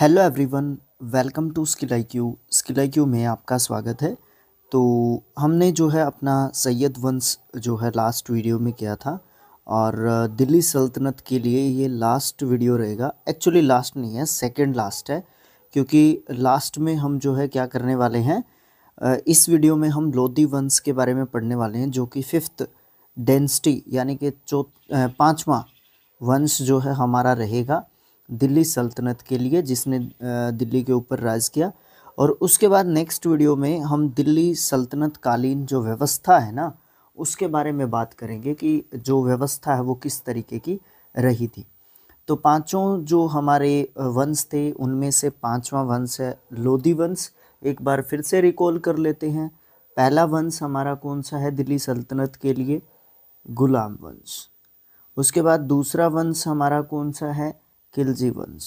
hello everyone welcome to skill I Q skill I Q में आपका स्वागत है तो हमने जो है अपना सैयद वंश जो है लास्ट वीडियो में किया था और दिल्ली सल्तनत के लिए ये लास्ट वीडियो रहेगा एक्चुअली लास्ट नहीं है सेकंड लास्ट है क्योंकि लास्ट में हम जो है क्या करने वाले हैं इस वीडियो में हम लोधी वंश के बारे में पढ़ने वाले हैं जो कि फिफ्थ डेंसिटी यानी कि चौथ पाँचवा वंश जो है हमारा रहेगा दिल्ली सल्तनत के लिए जिसने दिल्ली के ऊपर राज किया और उसके बाद नेक्स्ट वीडियो में हम दिल्ली सल्तनत कालीन जो व्यवस्था है ना उसके बारे में बात करेंगे कि जो व्यवस्था है वो किस तरीके की रही थी तो पांचों जो हमारे वंश थे उनमें से पांचवा वंश है लोधी वंश एक बार फिर से रिकॉल कर लेते हैं पहला वंश हमारा कौन सा है दिल्ली सल्तनत के लिए गुलाम वंश उसके बाद दूसरा वंश हमारा कौन सा है वंश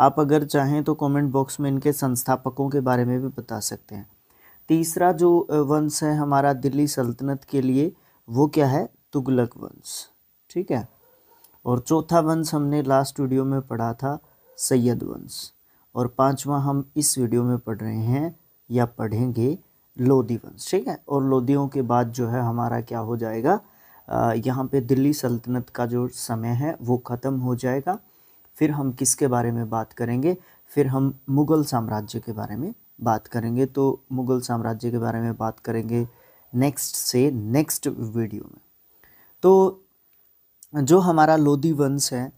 आप अगर चाहें तो कमेंट बॉक्स में इनके संस्थापकों के बारे में भी बता सकते हैं तीसरा जो वंश है हमारा दिल्ली सल्तनत के लिए वो क्या है तुगलक वंश ठीक है और चौथा वंश हमने लास्ट वीडियो में पढ़ा था सैयद वंश और पांचवा हम इस वीडियो में पढ़ रहे हैं या पढ़ेंगे लोदी वंश ठीक है और लोदियों के बाद जो है हमारा क्या हो जाएगा यहाँ पे दिल्ली सल्तनत का जो समय है वो ख़त्म हो जाएगा फिर हम किसके बारे में बात करेंगे फिर हम मुग़ल साम्राज्य के बारे में बात करेंगे तो मुग़ल साम्राज्य के बारे में बात करेंगे नेक्स्ट से नेक्स्ट वीडियो में तो जो हमारा लोधी वंश है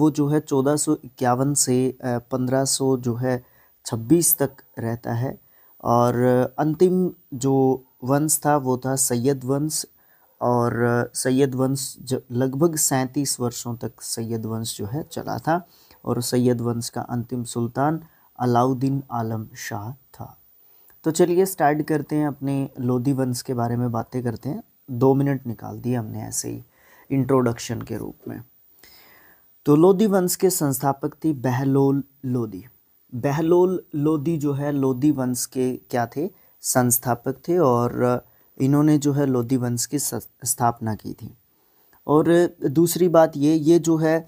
वो जो है चौदह सौ इक्यावन से पंद्रह सौ जो है छब्बीस तक रहता है और अंतिम जो वंश था वो था सैयद वंश और सैयद वंश लगभग सैंतीस वर्षों तक सैयद वंश जो है चला था और सैयद वंश का अंतिम सुल्तान अलाउद्दीन आलम शाह था तो चलिए स्टार्ट करते हैं अपने लोधी वंश के बारे में बातें करते हैं दो मिनट निकाल दिए हमने ऐसे ही इंट्रोडक्शन के रूप में तो लोधी वंश के संस्थापक थी बहलोल लोधी बहलोल लोधी जो है लोधी वंश के क्या थे संस्थापक थे और इन्होंने जो है लोधी वंश की स्थापना की थी और दूसरी बात ये ये जो है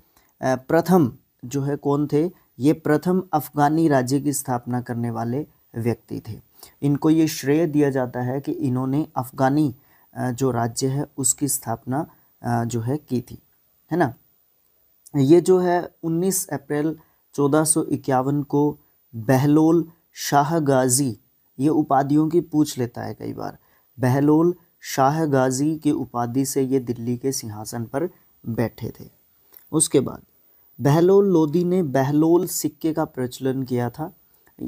प्रथम जो है कौन थे ये प्रथम अफगानी राज्य की स्थापना करने वाले व्यक्ति थे इनको ये श्रेय दिया जाता है कि इन्होंने अफगानी जो राज्य है उसकी स्थापना जो है की थी है ना ये जो है 19 अप्रैल चौदह को बहलोल शाह गाजी ये उपाधियों की पूछ लेता है कई बार बहलोल शाह गाजी की उपाधि से ये दिल्ली के सिंहासन पर बैठे थे उसके बाद बहलोल लोधी ने बहलोल सिक्के का प्रचलन किया था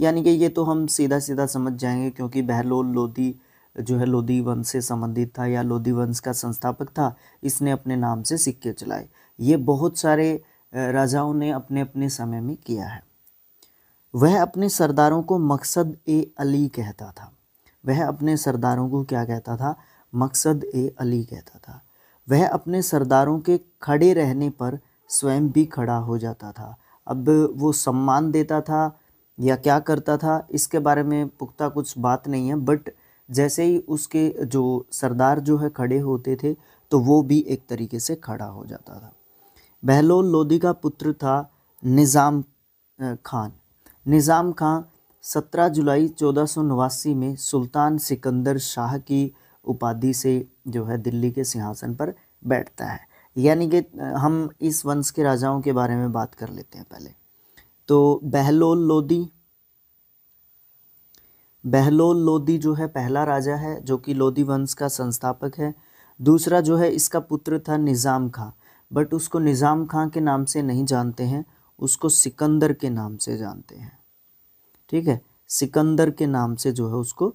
यानी कि ये तो हम सीधा सीधा समझ जाएंगे क्योंकि बहलोल लोधी जो है लोधी वंश से संबंधित था या लोधी वंश का संस्थापक था इसने अपने नाम से सिक्के चलाए ये बहुत सारे राजाओं ने अपने अपने समय में किया है वह अपने सरदारों को मकसद ए अली कहता था वह अपने सरदारों को क्या कहता था मकसद ए अली कहता था वह अपने सरदारों के खड़े रहने पर स्वयं भी खड़ा हो जाता था अब वो सम्मान देता था या क्या करता था इसके बारे में पुख्ता कुछ बात नहीं है बट जैसे ही उसके जो सरदार जो है खड़े होते थे तो वो भी एक तरीके से खड़ा हो जाता था बहलोल लोधी का पुत्र था निज़ाम खान निज़ाम खान 17 जुलाई चौदह में सुल्तान सिकंदर शाह की उपाधि से जो है दिल्ली के सिंहासन पर बैठता है यानी कि हम इस वंश के राजाओं के बारे में बात कर लेते हैं पहले तो बहलोल लोदी बहलोल लोदी जो है पहला राजा है जो कि लोदी वंश का संस्थापक है दूसरा जो है इसका पुत्र था निज़ाम खां बट उसको निज़ाम खां के नाम से नहीं जानते हैं उसको सिकंदर के नाम से जानते हैं ठीक है सिकंदर के नाम से जो है उसको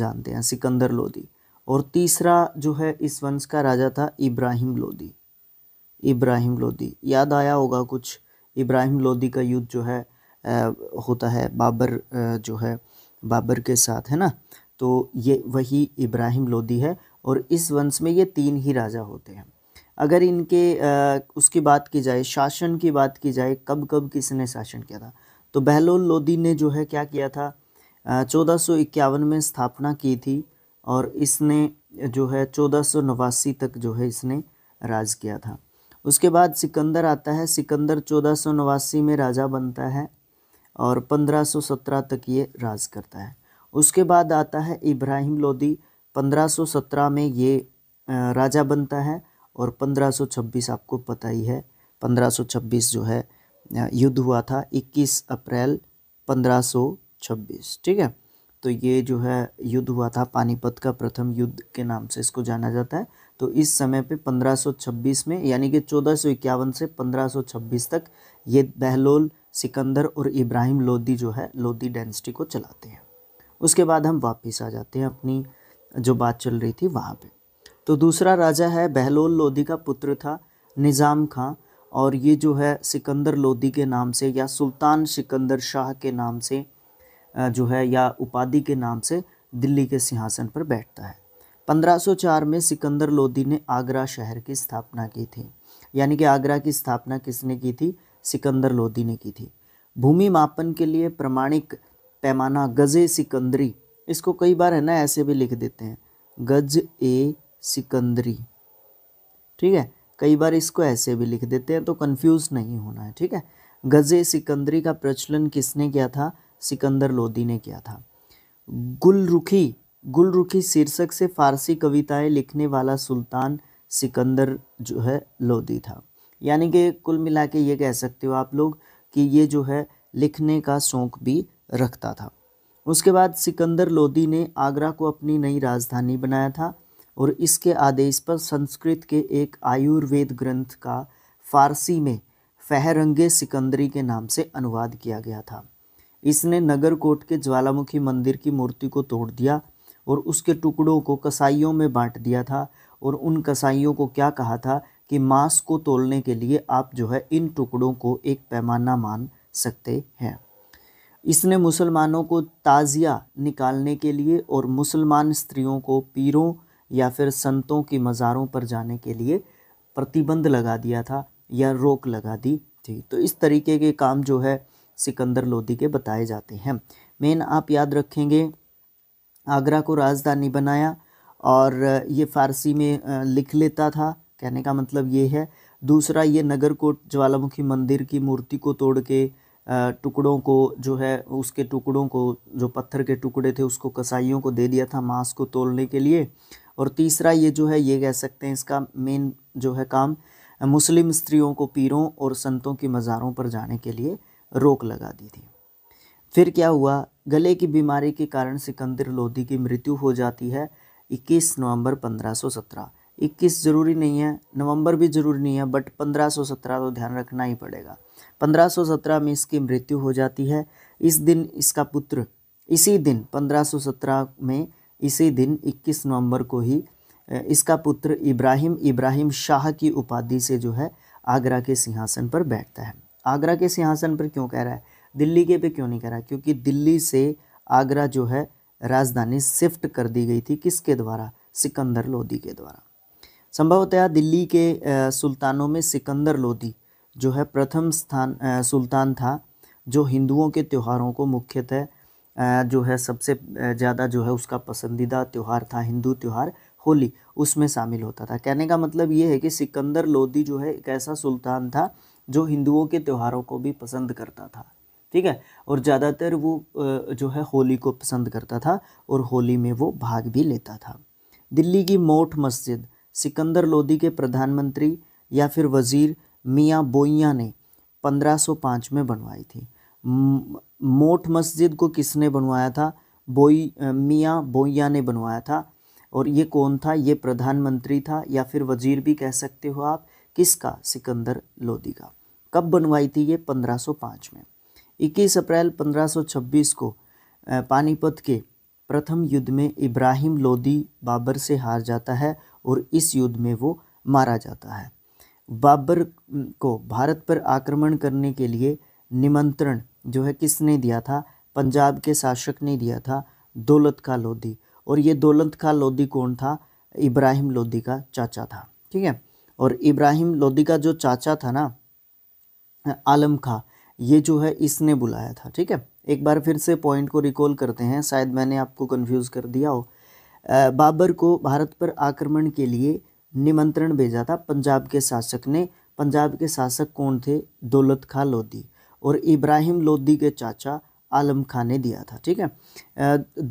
जानते हैं सिकंदर लोदी और तीसरा जो है इस वंश का राजा था इब्राहिम लोदी इब्राहिम लोदी याद आया होगा कुछ इब्राहिम लोदी का युद्ध जो है आ, होता है बाबर जो है बाबर के साथ है ना तो ये वही इब्राहिम लोदी है और इस वंश में ये तीन ही राजा होते हैं अगर इनके आ, उसकी बात की जाए शासन की बात की जाए कब कब किसने शासन किया था तो बहलोल लोदी ने जो है क्या किया था चौदह में स्थापना की थी और इसने जो है चौदह तक जो है इसने राज किया था उसके बाद सिकंदर आता है सिकंदर चौदह में राजा बनता है और 1517 तक ये राज करता है उसके बाद आता है इब्राहिम लोदी 1517 में ये राजा बनता है और 1526 आपको पता ही है 1526 जो है युद्ध हुआ था 21 अप्रैल 1526 ठीक है तो ये जो है युद्ध हुआ था पानीपत का प्रथम युद्ध के नाम से इसको जाना जाता है तो इस समय पे 1526 में यानी कि चौदह से 1526 तक ये बहलोल सिकंदर और इब्राहिम लोदी जो है लोदी डेंसिटी को चलाते हैं उसके बाद हम वापस आ जाते हैं अपनी जो बात चल रही थी वहाँ पे तो दूसरा राजा है बहलोल लोधी का पुत्र था निज़ाम खां और ये जो है सिकंदर लोदी के नाम से या सुल्तान सिकंदर शाह के नाम से जो है या उपाधि के नाम से दिल्ली के सिंहासन पर बैठता है 1504 में सिकंदर लोदी ने आगरा शहर की स्थापना की थी यानी कि आगरा की स्थापना किसने की थी सिकंदर लोदी ने की थी भूमि मापन के लिए प्रमाणिक पैमाना गज़े सिकंदरी इसको कई बार है ना ऐसे भी लिख देते हैं गज ए सिकंदरी ठीक है कई बार इसको ऐसे भी लिख देते हैं तो कन्फ्यूज़ नहीं होना है ठीक है गज़े सिकंदरी का प्रचलन किसने किया था सिकंदर लोदी ने किया था गुलरुखी गुलरुखी शीर्षक से फारसी कविताएं लिखने वाला सुल्तान सिकंदर जो है लोदी था यानी कि कुल मिला के ये कह सकते हो आप लोग कि ये जो है लिखने का शौक़ भी रखता था उसके बाद सिकंदर लोदी ने आगरा को अपनी नई राजधानी बनाया था और इसके आदेश पर संस्कृत के एक आयुर्वेद ग्रंथ का फारसी में फहरंगे सिकंदरी के नाम से अनुवाद किया गया था इसने नगरकोट के ज्वालामुखी मंदिर की मूर्ति को तोड़ दिया और उसके टुकड़ों को कसाईयों में बांट दिया था और उन कसाईयों को क्या कहा था कि मांस को तोलने के लिए आप जो है इन टुकड़ों को एक पैमाना मान सकते हैं इसने मुसलमानों को ताज़िया निकालने के लिए और मुसलमान स्त्रियों को पीरों या फिर संतों की मज़ारों पर जाने के लिए प्रतिबंध लगा दिया था या रोक लगा दी थी तो इस तरीके के काम जो है सिकंदर लोदी के बताए जाते हैं मेन आप याद रखेंगे आगरा को राजधानी बनाया और ये फारसी में लिख लेता था कहने का मतलब ये है दूसरा ये नगर को ज्वालामुखी मंदिर की मूर्ति को तोड़ के टुकड़ों को जो है उसके टुकड़ों को जो पत्थर के टुकड़े थे उसको कसाईयों को दे दिया था मांस को तोड़ने के लिए और तीसरा ये जो है ये कह सकते हैं इसका मेन जो है काम मुस्लिम स्त्रियों को पीरों और संतों की मज़ारों पर जाने के लिए रोक लगा दी थी फिर क्या हुआ गले की बीमारी के कारण सिकंदर लोधी की मृत्यु हो जाती है 21 नवंबर 1517 21 ज़रूरी नहीं है नवंबर भी ज़रूरी नहीं है बट 1517 तो ध्यान रखना ही पड़ेगा 1517 में इसकी मृत्यु हो जाती है इस दिन इसका पुत्र इसी दिन 1517 में इसी दिन 21 नवंबर को ही इसका पुत्र इब्राहिम इब्राहिम शाह की उपाधि से जो है आगरा के सिंहासन पर बैठता है आगरा के सिंहासन पर क्यों कह रहा है दिल्ली के पे क्यों नहीं कह रहा क्योंकि दिल्ली से आगरा जो है राजधानी शिफ्ट कर दी गई थी किसके द्वारा सिकंदर लोदी के द्वारा संभवतया दिल्ली के सुल्तानों में सिकंदर लोदी जो है प्रथम स्थान सुल्तान था जो हिंदुओं के त्योहारों को मुख्यतः जो है सबसे ज़्यादा जो है उसका पसंदीदा त्यौहार था हिंदू त्यौहार होली उसमें शामिल होता था कहने का मतलब ये है कि सिकंदर लोदी जो है एक ऐसा सुल्तान था जो हिंदुओं के त्यौहारों को भी पसंद करता था ठीक है और ज़्यादातर वो जो है होली को पसंद करता था और होली में वो भाग भी लेता था दिल्ली की मोठ मस्जिद सिकंदर लोदी के प्रधानमंत्री या फिर वज़ीर मियाँ बोइया ने 1505 में बनवाई थी मोठ मस्जिद को किसने बनवाया था बोई मियाँ बोइया ने बनवाया था और ये कौन था ये प्रधानमंत्री था या फिर वजीर भी कह सकते हो आप किसका सिकंदर लोदी का कब बनवाई थी ये 1505 में 21 अप्रैल 1526 को पानीपत के प्रथम युद्ध में इब्राहिम लोदी बाबर से हार जाता है और इस युद्ध में वो मारा जाता है बाबर को भारत पर आक्रमण करने के लिए निमंत्रण जो है किसने दिया था पंजाब के शासक ने दिया था दौलत खा लोधी और ये दौलत खा लोधी कौन था इब्राहिम लोधी का चाचा था ठीक है और इब्राहिम लोधी का जो चाचा था ना आलम खा ये जो है इसने बुलाया था ठीक है एक बार फिर से पॉइंट को रिकॉल करते हैं शायद मैंने आपको कन्फ्यूज़ कर दिया हो बाबर को भारत पर आक्रमण के लिए निमंत्रण भेजा था पंजाब के शासक ने पंजाब के शासक कौन थे दौलत खा लोधी और इब्राहिम लोधी के चाचा आलम खान ने दिया था ठीक है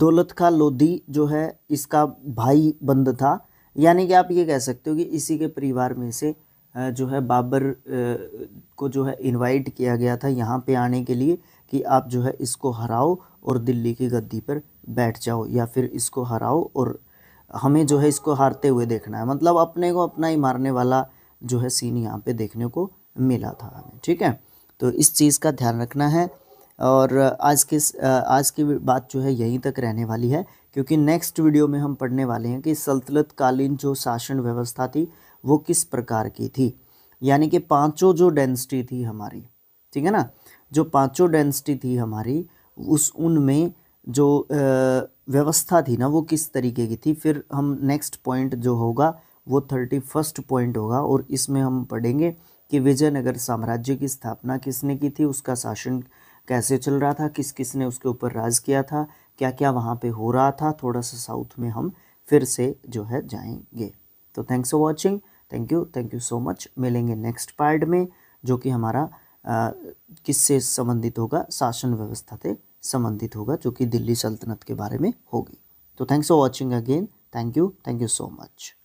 दौलत खां लोधी जो है इसका भाई बंद था यानी कि आप ये कह सकते हो कि इसी के परिवार में से जो है बाबर को जो है इनवाइट किया गया था यहाँ पे आने के लिए कि आप जो है इसको हराओ और दिल्ली की गद्दी पर बैठ जाओ या फिर इसको हराओ और हमें जो है इसको हारते हुए देखना है मतलब अपने को अपना ही मारने वाला जो है सीन यहाँ पे देखने को मिला था हमें ठीक है तो इस चीज़ का ध्यान रखना है और आज के आज की बात जो है यहीं तक रहने वाली है क्योंकि नेक्स्ट वीडियो में हम पढ़ने वाले हैं कि सल्तनतकालीन जो शासन व्यवस्था थी वो किस प्रकार की थी यानी कि पांचों जो डेंसिटी थी हमारी ठीक है ना जो पांचों डेंसिटी थी हमारी उस उनमें जो व्यवस्था थी ना वो किस तरीके की थी फिर हम नेक्स्ट पॉइंट जो होगा वो थर्टी फर्स्ट पॉइंट होगा और इसमें हम पढ़ेंगे कि विजयनगर साम्राज्य की स्थापना किसने की थी उसका शासन कैसे चल रहा था किस किसने उसके ऊपर राज किया था क्या क्या वहाँ पे हो रहा था थोड़ा सा साउथ में हम फिर से जो है जाएंगे तो thanks for watching thank you thank you so much मिलेंगे नेक्स्ट पार्ट में जो कि हमारा किससे संबंधित होगा शासन व्यवस्था से संबंधित होगा जो कि दिल्ली सल्तनत के बारे में होगी तो thanks for watching again thank you thank you so much